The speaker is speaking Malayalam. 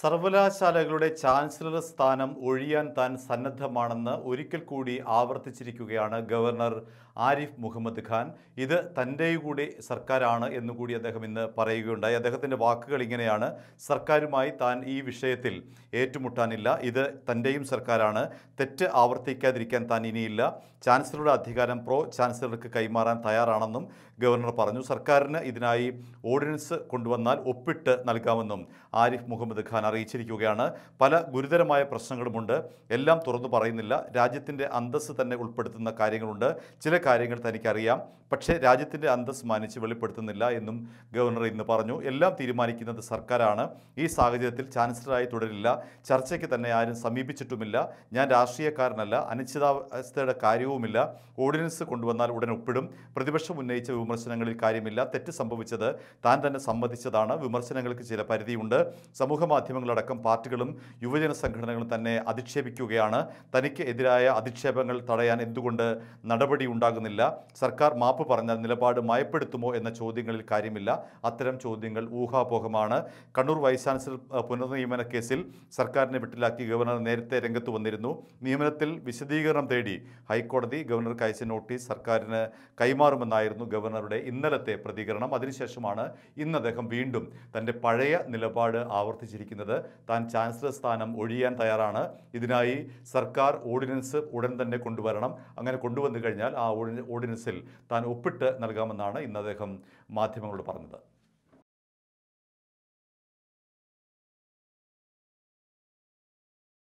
സർവകലാശാലകളുടെ ചാൻസലർ സ്ഥാനം ഒഴിയാൻ താൻ സന്നദ്ധമാണെന്ന് ഒരിക്കൽ കൂടി ആവർത്തിച്ചിരിക്കുകയാണ് ഗവർണർ ആരിഫ് മുഹമ്മദ് ഖാൻ ഇത് തൻ്റെ കൂടി സർക്കാരാണ് എന്നുകൂടി അദ്ദേഹം ഇന്ന് പറയുകയുണ്ടായി അദ്ദേഹത്തിൻ്റെ വാക്കുകൾ ഇങ്ങനെയാണ് സർക്കാരുമായി താൻ ഈ വിഷയത്തിൽ ഏറ്റുമുട്ടാനില്ല ഇത് തൻ്റെയും സർക്കാരാണ് തെറ്റ് ആവർത്തിക്കാതിരിക്കാൻ താൻ ഇനിയില്ല ചാൻസലറുടെ അധികാരം പ്രോ ചാൻസലർക്ക് കൈമാറാൻ തയ്യാറാണെന്നും ഗവർണർ പറഞ്ഞു സർക്കാരിന് ഇതിനായി ഓർഡിനൻസ് കൊണ്ടുവന്നാൽ ഒപ്പിട്ട് നൽകാമെന്നും ആരിഫ് മുഹമ്മദ് ഖാൻ ഖാൻ അറിയിച്ചിരിക്കുകയാണ് പല ഗുരുതരമായ പ്രശ്നങ്ങളുമുണ്ട് എല്ലാം തുറന്നു പറയുന്നില്ല രാജ്യത്തിൻ്റെ അന്തസ്സ് തന്നെ ഉൾപ്പെടുത്തുന്ന കാര്യങ്ങളുണ്ട് ചില കാര്യങ്ങൾ തനിക്കറിയാം പക്ഷേ രാജ്യത്തിൻ്റെ അന്തസ് മാനിച്ച് വെളിപ്പെടുത്തുന്നില്ല എന്നും ഗവർണർ ഇന്ന് പറഞ്ഞു എല്ലാം തീരുമാനിക്കുന്നത് സർക്കാരാണ് ഈ സാഹചര്യത്തിൽ ചാൻസലറായി തുടരില്ല ചർച്ചയ്ക്ക് തന്നെ ആരും സമീപിച്ചിട്ടുമില്ല ഞാൻ രാഷ്ട്രീയക്കാരനല്ല അനിശ്ചിതാവസ്ഥയുടെ കാര്യവുമില്ല ഓർഡിനൻസ് കൊണ്ടുവന്നാൽ ഉടൻ ഒപ്പിടും പ്രതിപക്ഷം ഉന്നയിച്ച വിമർശനങ്ങളിൽ കാര്യമില്ല തെറ്റ് സംഭവിച്ചത് താൻ തന്നെ സമ്മതിച്ചതാണ് വിമർശനങ്ങൾക്ക് ചില പരിധിയുണ്ട് സമൂഹമാധ്യമ മാധ്യമങ്ങളടക്കം പാർട്ടികളും യുവജന സംഘടനകളും തന്നെ അധിക്ഷേപിക്കുകയാണ് തനിക്ക് എതിരായ അധിക്ഷേപങ്ങൾ തടയാൻ എന്തുകൊണ്ട് നടപടി ഉണ്ടാകുന്നില്ല സർക്കാർ മാപ്പ് പറഞ്ഞാൽ നിലപാട് മയപ്പെടുത്തുമോ എന്ന ചോദ്യങ്ങളിൽ കാര്യമില്ല അത്തരം ചോദ്യങ്ങൾ ഊഹാപോഹമാണ് കണ്ണൂർ വൈസ് ചാൻസലർ പുനർനിയമന കേസിൽ സർക്കാരിനെ വിട്ടിലാക്കി ഗവർണർ നേരത്തെ രംഗത്ത് വന്നിരുന്നു നിയമനത്തിൽ വിശദീകരണം തേടി ഹൈക്കോടതി ഗവർണർക്ക് അയച്ച നോട്ടീസ് സർക്കാരിന് കൈമാറുമെന്നായിരുന്നു ഗവർണറുടെ ഇന്നലത്തെ പ്രതികരണം അതിനുശേഷമാണ് ഇന്ന് അദ്ദേഹം വീണ്ടും തൻ്റെ പഴയ നിലപാട് ആവർത്തിച്ചിരിക്കുന്നത് ആലോചിക്കുന്നത് താൻ ചാൻസലർ സ്ഥാനം ഒഴിയാൻ തയ്യാറാണ് ഇതിനായി സർക്കാർ ഓർഡിനൻസ് ഉടൻ തന്നെ കൊണ്ടുവരണം അങ്ങനെ കൊണ്ടുവന്നു കഴിഞ്ഞാൽ ആ ഓർഡിനൻസിൽ താൻ ഒപ്പിട്ട് നൽകാമെന്നാണ് ഇന്ന് അദ്ദേഹം മാധ്യമങ്ങളോട് പറഞ്ഞത്